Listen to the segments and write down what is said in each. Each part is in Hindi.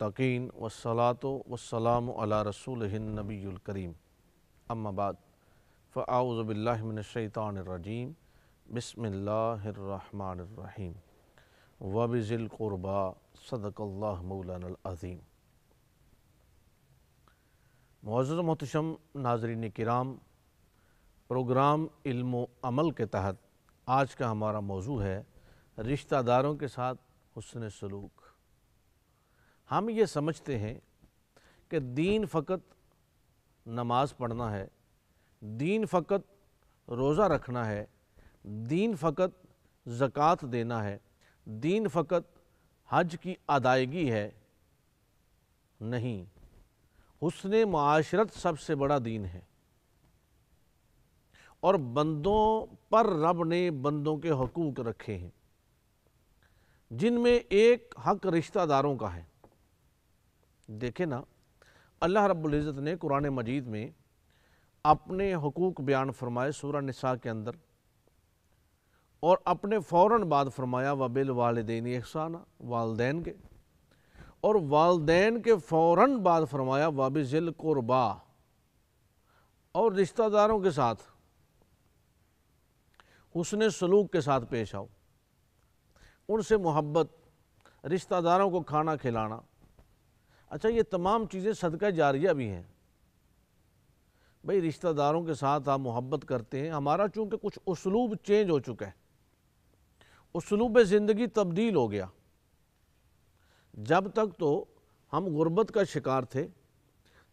तकीन वसलात वसलाम रसूल नबीकरीम अम्माबाद फ़ाउज़बिल्लिमिनशैतानरजीम बसमीम वबिज़िलक़ुरबा सदकल्ला मौलानज़ीम मौजूद मोहतम नाजरीन कराम प्रोग्राम इल्म अमल के तहत आज का हमारा मौजू है रिश्तेदारों के साथ हसन सलूक हम ये समझते हैं कि दीन फ़कत नमाज पढ़ना है दीन फ़कत रोज़ा रखना है दीन फ़कत ज़क़़त देना है दीन फ़कत हज की अदायगी है नहीं हसन माशरत सबसे बड़ा दीन है और बंदों पर रब ने बंदों के हकूक़ रखे हैं जिनमें एक हक रिश्तेदारों का है देखे ना अल्लाह रब्ज़त ने कुरान मजीद में अपने हकूक़ बयान फरमाए सूरा नसा के अंदर और अपने फ़ौर बाद फरमाया वबिल वालदेन एहसान वालदेन के और वालदेन के फ़ौर बाद फरमाया वाबिल कुरबा और रिश्तेदारों के साथ उसने सलूक के साथ पेश आओ उनसे मोहब्बत रिश्तेदारों को खाना खिलाना अच्छा ये तमाम चीज़ें सदका जारिया भी हैं भाई रिश्तेदारों के साथ आप मोहब्बत करते हैं हमारा चूँकि कुछ उसलूब चेंज हो चुका है उसलूब ज़िंदगी तब्दील हो गया जब तक तो हम गुर्बत का शिकार थे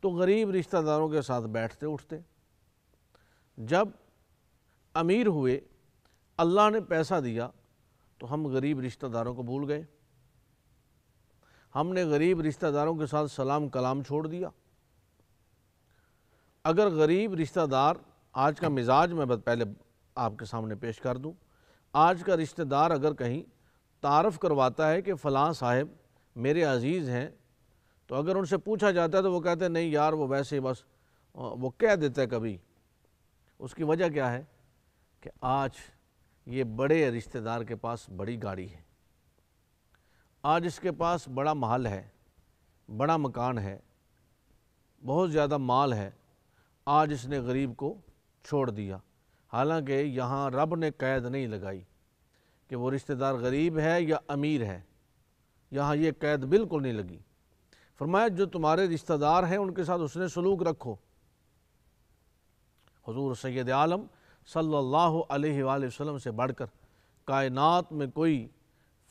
तो गरीब रिश्तेदारों के साथ बैठते उठते जब अमीर हुए अल्लाह ने पैसा दिया तो हम गरीब रिश्तेदारों को भूल गए हमने गरीब रिश्तेदारों के साथ सलाम कलाम छोड़ दिया अगर गरीब रिश्तेदार आज का मिजाज मैं पहले आपके सामने पेश कर दूं आज का रिश्तेदार अगर कहीं तारफ़ करवाता है कि फ़लाँ साहब मेरे अजीज़ हैं तो अगर उनसे पूछा जाता है तो वो कहते हैं नहीं यार वो वैसे बस वो कह देते हैं कभी उसकी वजह क्या है कि आज ये बड़े रिश्तेदार के पास बड़ी गाड़ी है आज इसके पास बड़ा महल है बड़ा मकान है बहुत ज़्यादा माल है आज इसने गरीब को छोड़ दिया हालांकि यहाँ रब ने कैद नहीं लगाई कि वो रिश्तेदार गरीब है या अमीर है यहाँ ये कैद बिल्कुल नहीं लगी फरमाया जो तुम्हारे रिश्तेदार हैं उनके साथ उसने सलूक रखो हजूर सैद आलम सल्लल्लाहु अलैहि वसल्लम से बढ़कर कायनात में कोई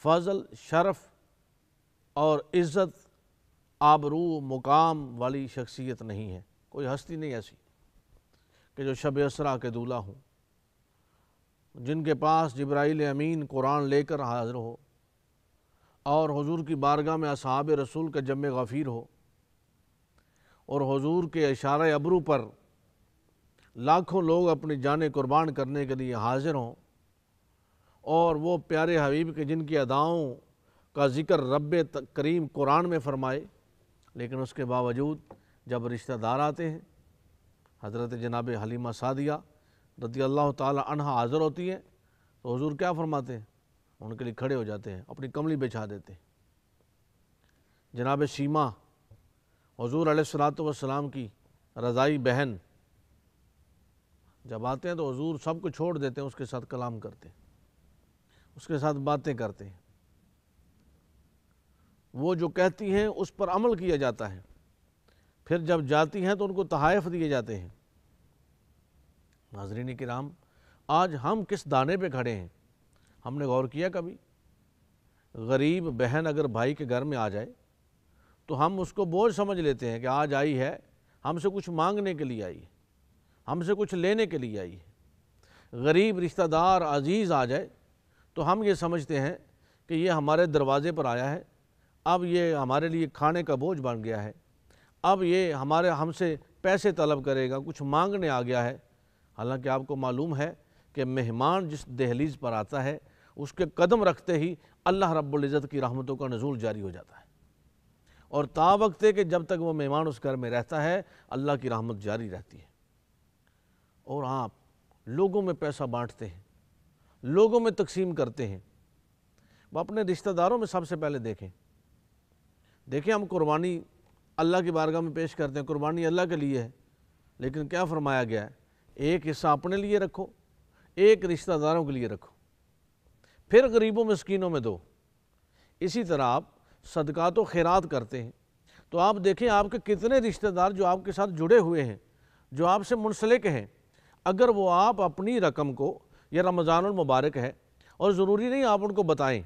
फजल शरफ़ और इज़्ज़त आबरू मुकाम वाली शख्सियत नहीं है कोई हस्ती नहीं ऐसी कि जो शब असरा के दूल्हा हूँ जिनके पास जब्राइल अमीन कुरान लेकर हाजिर हो और हुजूर की बारगाह में असहाब रसूल का जम गफ़ीर हो और हुजूर के इशारे अबरू पर लाखों लोग अपनी जान कुर्बान करने के लिए हाजिर हों और वो प्यारे हबीब के जिनकी अदाओं का जिक्र रब करीम कुरान में फ़रमाए लेकिन उसके बावजूद जब रिश्तेदार आते हैं हज़रत जनाब हलीमा सादिया रदी अल्लाह तहा हाज़िर होती हैं तो हज़ू क्या फ़रमाते हैं उनके लिए खड़े हो जाते हैं अपनी कमली बिछा देते हैं जनाब सीमा हजूर सलात की रज़ाई बहन जब आते हैं तो हजूर सब कुछ छोड़ देते हैं उसके साथ कलाम करते हैं उसके साथ बातें करते हैं वो जो कहती हैं उस पर अमल किया जाता है फिर जब जाती हैं तो उनको तहाइफ दिए जाते हैं नाजरीन राम आज हम किस दाने पे खड़े हैं हमने गौर किया कभी गरीब बहन अगर भाई के घर में आ जाए तो हम उसको बोझ समझ लेते हैं कि आज आई है हमसे कुछ मांगने के लिए आई है हमसे कुछ लेने के लिए आई है गरीब रिश्तेदार अजीज़ आ जाए तो हम ये समझते हैं कि ये हमारे दरवाज़े पर आया है अब ये हमारे लिए खाने का बोझ बन गया है अब ये हमारे हमसे पैसे तलब करेगा कुछ मांगने आ गया है हालांकि आपको मालूम है कि मेहमान जिस दहलीज पर आता है उसके कदम रखते ही अल्लाह रब्ज़त की रहमतों का नजूल जारी हो जाता है और ता वक्त है कि जब तक वो मेहमान उस घर में रहता है अल्लाह की रहमत जारी रहती है और आप लोगों में पैसा बांटते हैं लोगों में तकसीम करते हैं वो अपने रिश्तेदारों में सबसे पहले देखें देखिए हम कुर्बानी अल्लाह की बारगाह में पेश करते हैं कुर्बानी अल्लाह के लिए है लेकिन क्या फरमाया गया है एक हिस्सा अपने लिए रखो एक रिश्तेदारों के लिए रखो फिर गरीबों मस्किनों में दो इसी तरह आप सदका तो खैरात करते हैं तो आप देखें आपके कितने रिश्तेदार जो आपके साथ जुड़े हुए हैं जो आपसे मुनसलिक हैं अगर वो आप अपनी रकम को यह रमज़ान मुबारक है और ज़रूरी नहीं आप उनको बताएं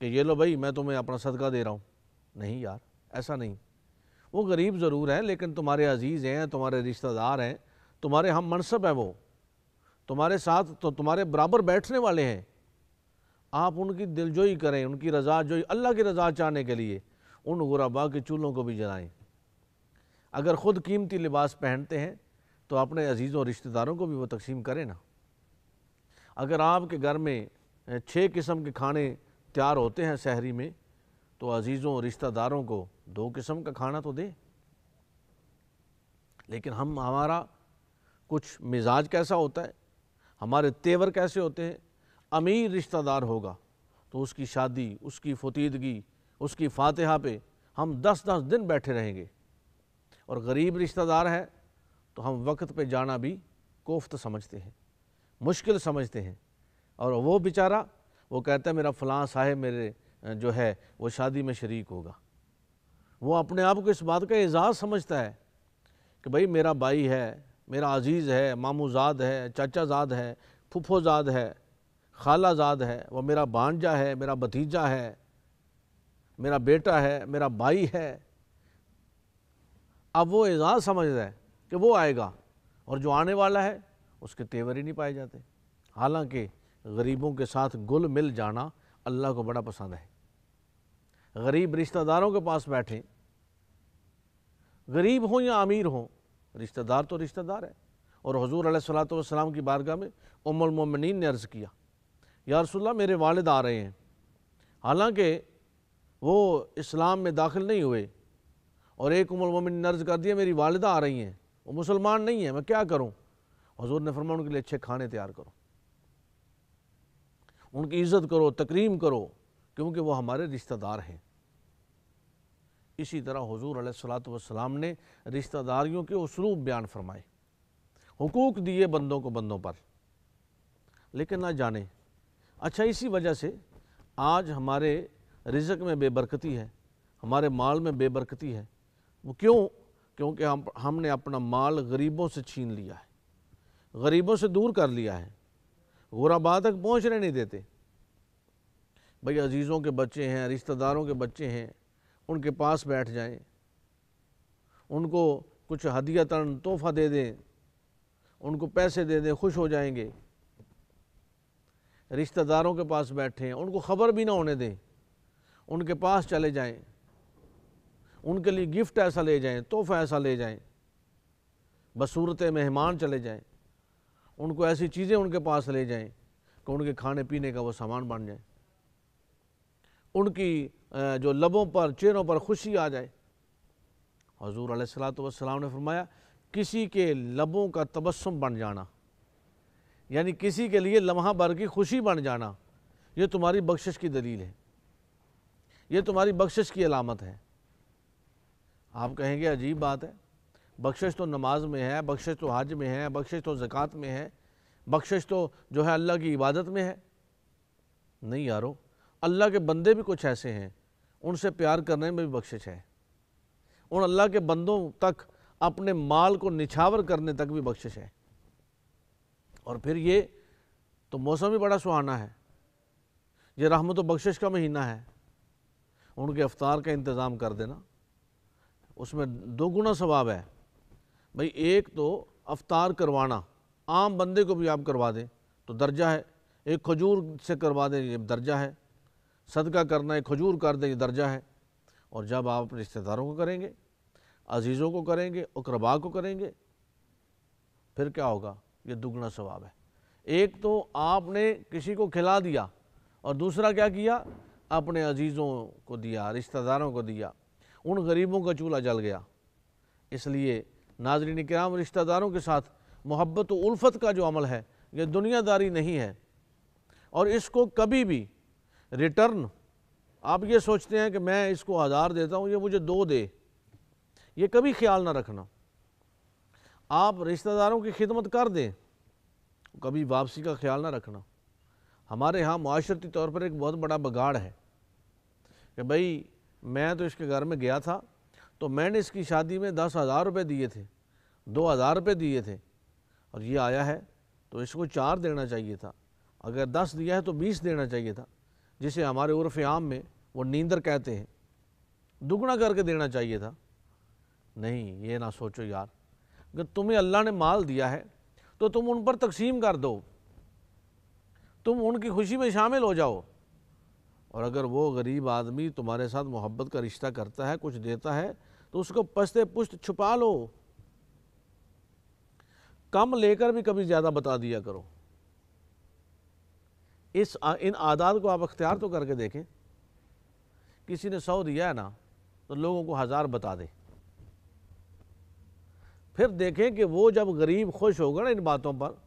कि ये लो भाई मैं तुम्हें अपना सदका दे रहा हूँ नहीं यार ऐसा नहीं वो गरीब ज़रूर हैं लेकिन तुम्हारे अजीज़ हैं तुम्हारे रिश्तेदार हैं तुम्हारे हम मनसब हैं वो तुम्हारे साथ तो तुम्हारे बराबर बैठने वाले हैं आप उनकी दिलजोई करें उनकी रजा जोई अल्लाह की रजा चाहने के लिए उन गुराबा के चूल्हों को भी जलाएं अगर ख़ुद कीमती लिबास पहनते हैं तो अपने अजीज़ों और रिश्तेदारों को भी वो तकसीम करें ना अगर आपके घर में छः किस्म के खाने तैयार होते हैं शहरी में तो अज़ीज़ों रिश्तेदारों को दो किस्म का खाना तो दे लेकिन हम हमारा कुछ मिजाज कैसा होता है हमारे तेवर कैसे होते हैं अमीर रिश्तेदार होगा तो उसकी शादी उसकी फतीदगी उसकी फातहा पे हम दस दस दिन बैठे रहेंगे और गरीब रिश्तेदार है तो हम वक्त पे जाना भी कोफ्त समझते हैं मुश्किल समझते हैं और वो बेचारा वो कहता है मेरा फलां साहेब मेरे जो है वो शादी में शरीक होगा वो अपने आप को इस बात का एजाज़ समझता है कि भाई मेरा भाई है मेरा अजीज़ है मामूजाद है चाचाजाद है फुफोजाद है खालाजाद है वो मेरा भांजा है मेरा भतीजा है मेरा बेटा है मेरा भाई है अब वो एजाज़ समझ रहा है कि वो आएगा और जो आने वाला है उसके तेवर ही नहीं पाए जाते हालांकि गरीबों के साथ गुल मिल जाना अल्लाह को बड़ा पसंद है गरीब रिश्तेदारों के पास बैठें गरीब हों या अमीर हों रिश्तेदार तो रिश्तेदार है और हजूर सलाम की बारगाह में उमलमोमिन ने अर्ज़ किया या मेरे वालद आ रहे हैं हालांकि वो इस्लाम में दाखिल नहीं हुए और एक मोमिन ने अर्ज़ कर दिया मेरी वालदा आ रही हैं वो मुसलमान नहीं है मैं क्या करूँ हजूर ने फरमा उनके लिए अच्छे खाने तैयार करो उनकी इज़्ज़त करो तकरीम करो क्योंकि वो हमारे रिश्तेदार हैं इसी तरह हजूर सलाम ने रिश्तेदारियों के उसलूब बयान फरमाए हकूक़ दिए बंदों को बंदों पर लेकिन ना जाने अच्छा इसी वजह से आज हमारे रिजक में बेबरकती है हमारे माल में बेबरकती है वो क्यों क्योंकि हम हमने अपना माल गरीबों से छीन लिया है गरीबों से दूर कर लिया है गुराबा तक पहुँचने नहीं देते भाई अजीज़ों के बच्चे हैं रिश्तेदारों के बच्चे हैं उनके पास बैठ जाएं, उनको कुछ हदिया तन तोहफ़ा दे दें उनको पैसे दे दें खुश हो जाएंगे रिश्तेदारों के पास हैं उनको ख़बर भी ना होने दें उनके पास चले जाएं, उनके लिए गिफ्ट ऐसा ले जाएं, तोहफ़ा ऐसा ले जाएं, बसूरत मेहमान चले जाएं, उनको ऐसी चीज़ें उनके पास ले जाएं कि उनके खाने पीने का वो सामान बन जाए उनकी जो लबों पर चेहरों पर खुशी आ जाए हजूर सलाम ने फरमाया किसी के लबों का तबसम बन जाना यानी किसी के लिए लम्हा भर की खुशी बन जाना ये तुम्हारी बख्शिश की दलील है ये तुम्हारी बख्शिश की अलामत है आप कहेंगे अजीब बात है बख्शिश तो नमाज में है बख्शिश तो हज में है बख्शिश तो ज़क़़त में है बख्शिश तो जो है अल्लाह की इबादत में है नहीं यारों अल्लाह के बंदे भी कुछ ऐसे हैं उनसे प्यार करने में भी बख्शिश है उन अल्लाह के बंदों तक अपने माल को निछावर करने तक भी बख्शिश है और फिर ये तो मौसम भी बड़ा सुहाना है ये रहमत बख्शिश का महीना है उनके अफ्तार का इंतज़ाम कर देना उसमें दो गुना सवाब है भाई एक तो अफ्तार करवाना आम बंदे को भी आप करवा दें तो दर्जा है एक खजूर से करवा दें ये दर्जा है सदका करना एक खजूर कर दें दर्जा है और जब आप अपने रिश्तेदारों को करेंगे अजीज़ों को करेंगे उकरबा को करेंगे फिर क्या होगा ये दुगना सवाब है एक तो आपने किसी को खिला दिया और दूसरा क्या किया अपने अजीज़ों को दिया रिश्तेदारों को दिया उन गरीबों का चूल्हा जल गया इसलिए नाजरीन कराम रिश्तेदारों के साथ मोहब्बत उल्फत का जो अमल है ये दुनियादारी नहीं है और इसको कभी भी रिटर्न आप ये सोचते हैं कि मैं इसको हज़ार देता हूँ ये मुझे दो दे ये कभी ख्याल ना रखना आप रिश्तेदारों की खिदमत कर दें कभी वापसी का ख्याल ना रखना हमारे यहाँ माशरती तौर पर एक बहुत बड़ा बगाड़ है कि भाई मैं तो इसके घर में गया था तो मैंने इसकी शादी में दस हज़ार रुपये दिए थे दो हज़ार रुपये दिए थे और ये आया है तो इसको चार देना चाहिए था अगर दस दिया है तो बीस देना चाहिए था जिसे हमारे उर्फ आम में वो नींदर कहते हैं दुगना करके देना चाहिए था नहीं ये ना सोचो यार अगर तुम्हें अल्लाह ने माल दिया है तो तुम उन पर तकसीम कर दो तुम उनकी खुशी में शामिल हो जाओ और अगर वो गरीब आदमी तुम्हारे साथ मोहब्बत का रिश्ता करता है कुछ देता है तो उसको पछते पुश्त छुपा लो कम लेकर भी कभी ज़्यादा बता दिया करो इस इन आदात को आप अख्तियार तो करके देखें किसी ने सौ दिया है ना तो लोगों को हज़ार बता दें फिर देखें कि वो जब गरीब खुश होगा ना इन बातों पर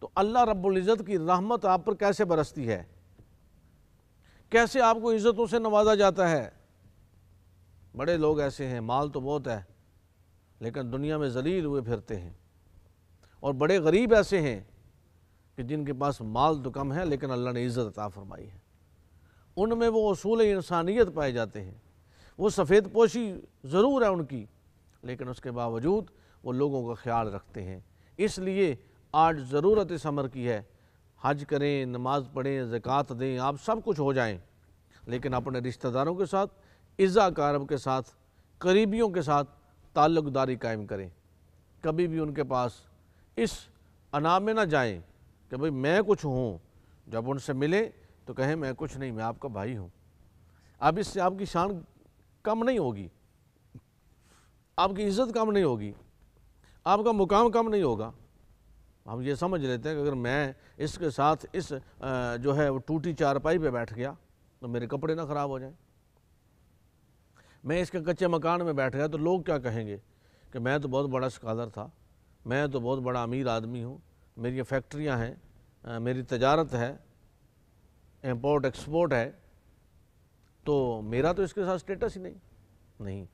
तो अल्लाह रब्ज़त की रहमत आप पर कैसे बरसती है कैसे आपको इज़्ज़तों से नवाजा जाता है बड़े लोग ऐसे हैं माल तो बहुत है लेकिन दुनिया में जलील हुए फिरते हैं और बड़े गरीब ऐसे हैं कि जिनके पास माल तो कम है लेकिन अल्लाह ने इज़्ज़त अता फरमाई है उनमें वो असूल इंसानियत पाए जाते हैं वो सफ़ेद पोशी ज़रूर है उनकी लेकिन उसके बावजूद वो लोगों का ख्याल रखते हैं इसलिए आज ज़रूरत इस अमर की है हज करें नमाज पढ़ें ज़क़़त दें आप सब कुछ हो जाएं लेकिन अपने रिश्तेदारों के साथ इज़ा कारब के साथ करीबियों के साथ ताल्लुकदारी कायम करें कभी भी उनके पास इस अना में ना जाएं कि भाई मैं कुछ हूँ जब उनसे मिले तो कहें मैं कुछ नहीं मैं आपका भाई हूँ अब इससे आपकी शान कम नहीं होगी आपकी इज्जत कम नहीं होगी आपका मुकाम कम नहीं होगा हम ये समझ लेते हैं कि अगर मैं इसके साथ इस जो है वो टूटी चारपाई पे बैठ गया तो मेरे कपड़े ना ख़राब हो जाएं मैं इसके कच्चे मकान में बैठ गया तो लोग क्या कहेंगे कि मैं तो बहुत बड़ा स्कॉलर था मैं तो बहुत बड़ा अमीर आदमी हूँ मेरी फैक्ट्रियाँ हैं मेरी तजारत है इम्पोर्ट एक्सपोर्ट है तो मेरा तो इसके साथ स्टेटस ही नहीं नहीं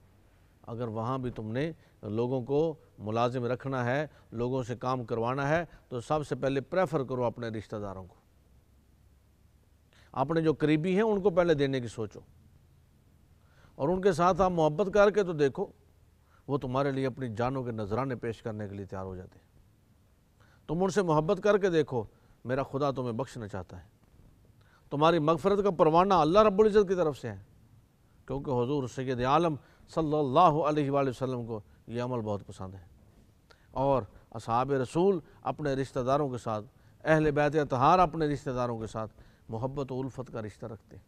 अगर वहाँ भी तुमने लोगों को मुलाजिम रखना है लोगों से काम करवाना है तो सबसे पहले प्रेफर करो अपने रिश्तेदारों को अपने जो करीबी हैं उनको पहले देने की सोचो और उनके साथ आप मोहब्बत करके तो देखो वो तुम्हारे लिए अपनी जानों के नजराने पेश करने के लिए तैयार हो जाते हैं तुम उनसे मोहब्बत करके देखो मेरा खुदा तुम्हें बख्शना चाहता है तुम्हारी मगफरत का परवाना अल्लाह रब्ज़त की तरफ से है क्योंकि हजूर सैद आलम सल्लल्लाहु अलैहि वसल्लम को ये अमल बहुत पसंद है और असहाब रसूल अपने रिश्तेदारों के साथ अहल बैत तहार अपने रिश्तेदारों के साथ मोहब्बत उल्फत का रिश्ता रखते हैं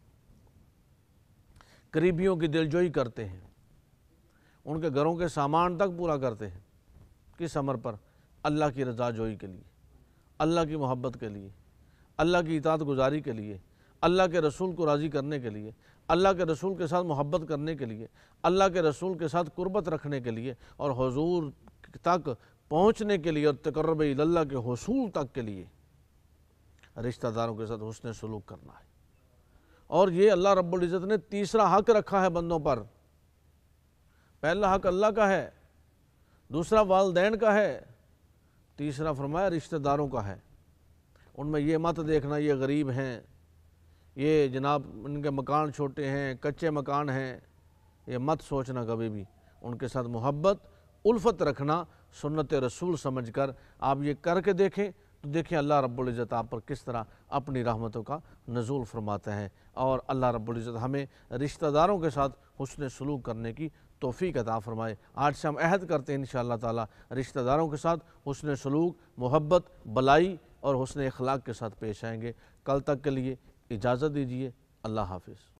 करीबियों की दिलजोई करते हैं उनके घरों के सामान तक पूरा करते हैं किस अमर पर अल्लाह की रजा जोई के लिए अल्लाह की मोहब्बत के लिए अल्लाह की इतात गुजारी के लिए अल्लाह के रसूल को राज़ी करने के लिए अल्लाह के रसूल के साथ मोहब्बत करने के लिए अल्लाह के रसूल के साथ कुर्बत रखने के लिए और हजूर तक पहुँचने के लिए और तकरब अल्लाह के हसूल तक के लिए रिश्तेदारों के साथ हसन सलूक करना है और ये अल्लाह रब्ज़त ने तीसरा हक रखा है बंदों पर पहला हक अल्लाह का है दूसरा वालदेन का है तीसरा फरमाया रिश्तेदारों का है उनमें ये मत देखना ये गरीब हैं ये जनाब इनके मकान छोटे हैं कच्चे मकान हैं ये मत सोचना कभी भी उनके साथ मोहब्बत उल्फत रखना सुन्नत रसूल समझ कर आप ये करके देखें तो देखें अल्लाह रब्ज़त आप पर किस तरह अपनी रहमतों का नजूल फरमाते हैं और अल्लाह रब्ज़त हमें रिश्तेदारों के साथ हसन सलूक करने की तोफ़ी अता फ़रमाए आज से हम अहद करते हैं इन तला रिश्तेदारों के साथ हसन सलूक मोहब्बत भलाई और हसन अखलाक के साथ पेश आएंगे कल तक के लिए इजाज़त दीजिए अल्लाह हाफिज़